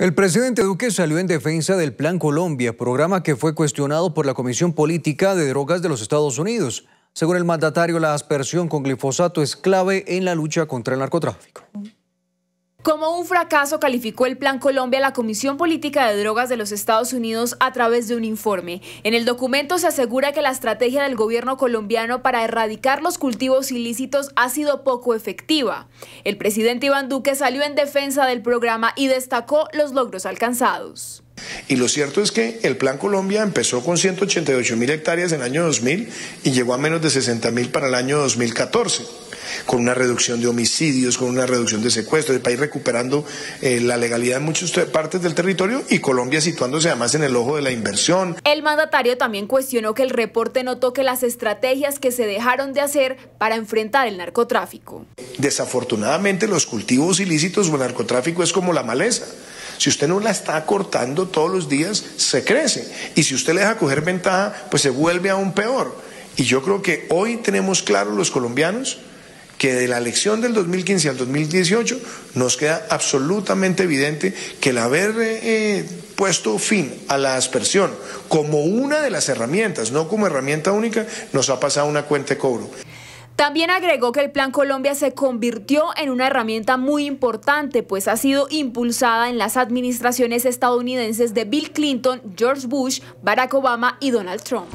El presidente Duque salió en defensa del Plan Colombia, programa que fue cuestionado por la Comisión Política de Drogas de los Estados Unidos. Según el mandatario, la aspersión con glifosato es clave en la lucha contra el narcotráfico. Como un fracaso calificó el Plan Colombia la Comisión Política de Drogas de los Estados Unidos a través de un informe. En el documento se asegura que la estrategia del gobierno colombiano para erradicar los cultivos ilícitos ha sido poco efectiva. El presidente Iván Duque salió en defensa del programa y destacó los logros alcanzados. Y lo cierto es que el Plan Colombia empezó con 188 mil hectáreas en el año 2000 y llegó a menos de 60 mil para el año 2014 con una reducción de homicidios, con una reducción de secuestros, el país recuperando eh, la legalidad en muchas partes del territorio y Colombia situándose además en el ojo de la inversión. El mandatario también cuestionó que el reporte notó que las estrategias que se dejaron de hacer para enfrentar el narcotráfico. Desafortunadamente los cultivos ilícitos o el narcotráfico es como la maleza. Si usted no la está cortando todos los días, se crece. Y si usted le deja coger ventaja, pues se vuelve aún peor. Y yo creo que hoy tenemos claro los colombianos que de la elección del 2015 al 2018 nos queda absolutamente evidente que el haber eh, puesto fin a la aspersión como una de las herramientas, no como herramienta única, nos ha pasado una cuenta de cobro. También agregó que el Plan Colombia se convirtió en una herramienta muy importante, pues ha sido impulsada en las administraciones estadounidenses de Bill Clinton, George Bush, Barack Obama y Donald Trump.